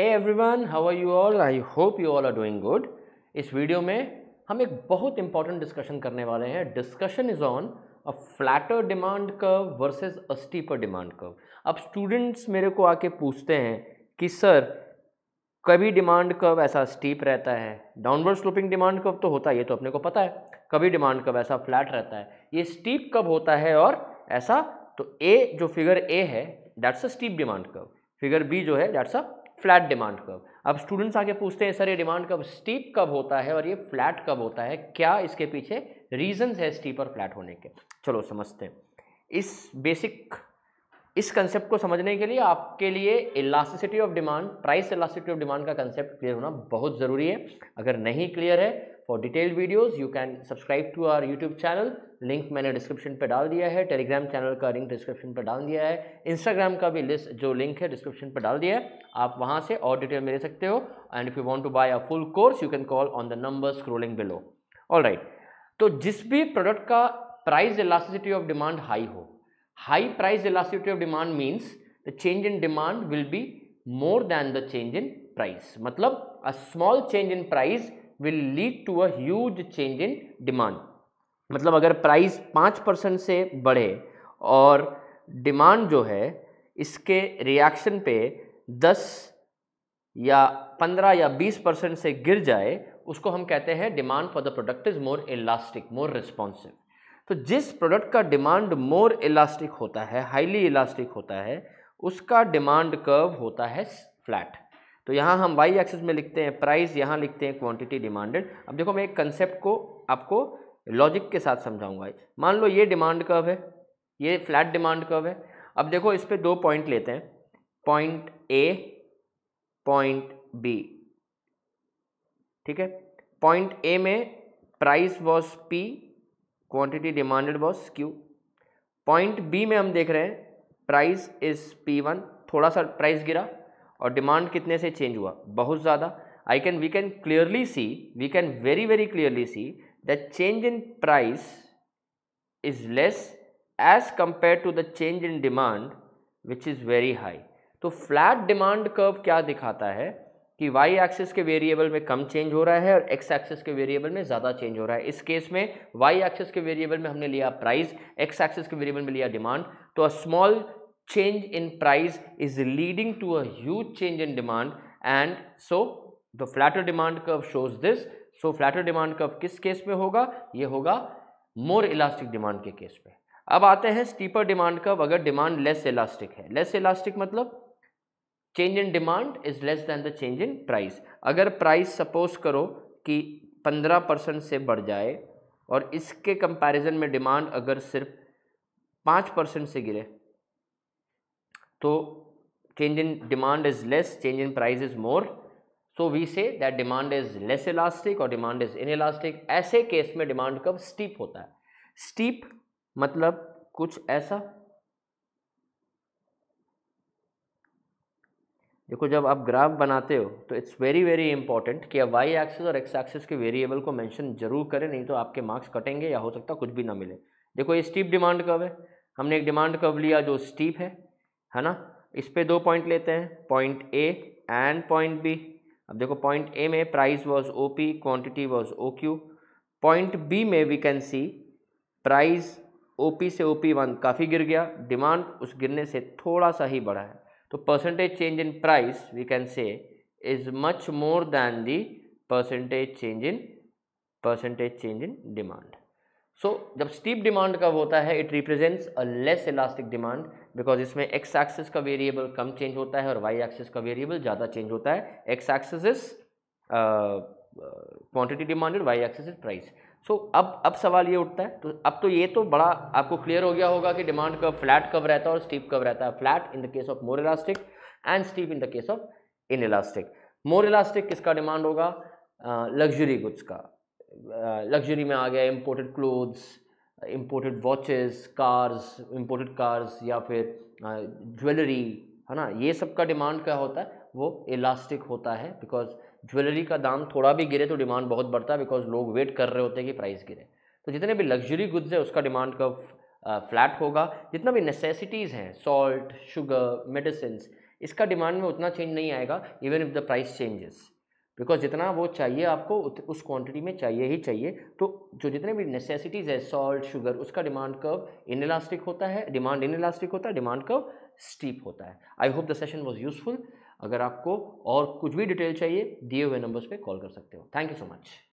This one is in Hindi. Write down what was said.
hey everyone how are you all I hope you all are doing good इस वीडियो में हम एक बहुत इंपॉर्टेंट डिस्कशन करने वाले हैं discussion is on a flatter demand curve versus a steeper demand curve अब स्टूडेंट्स मेरे को आके पूछते हैं कि सर कभी डिमांड कर्व ऐसा स्टीप रहता है डाउनवर्ड स्लोपिंग डिमांड कर्व तो होता है ये तो अपने को पता है कभी डिमांड कर्व ऐसा फ्लैट रहता है ये स्टीप कब होता है और ऐसा तो ए जो फिगर ए है that's a steep demand curve figure B जो है दैट्स अ फ्लैट डिमांड कब अब स्टूडेंट्स आगे पूछते हैं सर ये डिमांड कब स्टीप कब होता है और ये फ्लैट कब होता है क्या इसके पीछे रीजंस है स्टीप और फ्लैट होने के चलो समझते हैं इस बेसिक इस कंसेप्ट को समझने के लिए आपके लिए elasticity of demand price elasticity of demand का कंसेप्ट क्लियर होना बहुत ज़रूरी है अगर नहीं क्लियर है for detail videos you can subscribe to our YouTube channel link मैंने डिस्क्रिप्शन पे डाल दिया है टेलीग्राम चैनल का लिंक डिस्क्रिप्शन पर डाल दिया है इंस्टाग्राम का भी लिस्ट जो लिंक है डिस्क्रिप्शन पर डाल दिया है आप वहाँ से और डिटेल में ले सकते हो and if you want to buy a full course you can call on the number scrolling below all right तो जिस भी प्रोडक्ट का price elasticity of demand high हो high price elasticity of demand means the change in demand will be more than the change in price मतलब a small change in price will lead to a huge change in demand मतलब अगर प्राइस पाँच परसेंट से बढ़े और डिमांड जो है इसके रिएक्शन पे दस या पंद्रह या बीस परसेंट से गिर जाए उसको हम कहते हैं demand for the product is more elastic more responsive तो जिस प्रोडक्ट का डिमांड मोर इलास्टिक होता है हाईली इलास्टिक होता है उसका डिमांड कर्व होता है फ्लैट तो यहाँ हम वाई एक्सेस में लिखते हैं प्राइस यहाँ लिखते हैं क्वांटिटी डिमांडेड अब देखो मैं एक कंसेप्ट को आपको लॉजिक के साथ समझाऊंगा मान लो ये डिमांड कर्व है ये फ्लैट डिमांड कर्व है अब देखो इस पर दो पॉइंट लेते हैं पॉइंट ए पॉइंट बी ठीक है पॉइंट ए में price was P quantity demanded was Q point B में हम देख रहे हैं प्राइस इज़ पी वन थोड़ा सा प्राइस गिरा और डिमांड कितने से चेंज हुआ बहुत ज़्यादा I can we can clearly see we can very very clearly see that change in price is less as compare to the change in demand which is very high तो फ्लैट डिमांड कर्व क्या दिखाता है कि y एक्सिस के वेरिएबल में कम चेंज हो रहा है और एक्स एक्सिस के वेरिएबल में ज़्यादा चेंज हो रहा है इस केस में वाई एक्सिस के वेरिएबल में हमने लिया प्राइस एक्स एक्सिस के वेरिएबल में लिया डिमांड तो a small change in price is leading to a change in demand and so the flatter demand curve shows this so flatter demand curve किस केस में होगा ये होगा मोर इलास्टिक डिमांड के केस में अब आते हैं स्टीपर डिमांड कब अगर डिमांड लेस इलास्टिक है लेस इलास्टिक मतलब change in demand is less than the change in price अगर प्राइस सपोज करो कि 15 परसेंट से बढ़ जाए और इसके कंपैरिजन में डिमांड अगर सिर्फ पाँच परसेंट से गिरे तो change in demand is less change in price is more so we say that demand is less elastic और डिमांड इज इन इलास्टिक ऐसे केस में डिमांड कब स्टीप होता है स्टीप मतलब कुछ ऐसा देखो जब आप ग्राफ बनाते हो तो इट्स वेरी वेरी इंपॉर्टेंट कि आप वाई एक्सेस और एक्स एक्सेस के वेरिएबल को मेंशन जरूर करें नहीं तो आपके मार्क्स कटेंगे या हो सकता कुछ भी ना मिले देखो ये स्टीप डिमांड कब है हमने एक डिमांड कब लिया जो स्टीप है है ना इस पर दो पॉइंट लेते हैं point A and point B अब देखो पॉइंट ए में price was O P quantity was O Q point B में we can see price O P से ओ पी वन काफ़ी गिर गया डिमांड उस गिरने से थोड़ा सा ही बढ़ा है तो percentage change in price we can say is much more than the percentage change in percentage change in demand so जब स्टीप डिमांड का होता है it represents a less elastic demand because इसमें एक्स एक्सिस का वेरिएबल कम चेंज होता है और वाई एक्सिस का वेरिएबल ज़्यादा चेंज होता है X axis is quantity demanded Y axis is price so अब अब सवाल ये उठता है तो अब तो ये तो बड़ा आपको क्लियर हो गया होगा कि डिमांड कब फ्लैट कब रहता है और स्टीप कब रहता है flat in the case of more elastic and steep in the case of inelastic more elastic किसका डिमांड होगा लग्जरी गुड्स का लग्जरी uh, में आ गया imported clothes imported watches cars imported cars या फिर ज्वेलरी uh, है ना ये सब का डिमांड क्या होता है वो इलास्टिक होता है बिकॉज ज्वेलरी का दाम थोड़ा भी गिरे तो डिमांड बहुत बढ़ता है बिकॉज लोग वेट कर रहे होते हैं कि प्राइस गिरे तो जितने भी लग्जरी गुड्स है उसका डिमांड का फ्लैट होगा जितना भी नेसेसिटीज़ हैं सॉल्ट शुगर मेडिसिन इसका डिमांड में उतना चेंज नहीं आएगा even if the price changes because जितना वो चाहिए आपको उस क्वांटिटी में चाहिए ही चाहिए तो जो जितने भी नेसेसिटीज़ है सॉल्ट शुगर उसका डिमांड कर्व इनलास्टिक होता है डिमांड इनलास्टिक होता है डिमांड कर्व स्टीप होता है I hope the session was useful अगर आपको और कुछ भी डिटेल चाहिए दिए हुए नंबर्स पे कॉल कर सकते हो थैंक यू सो मच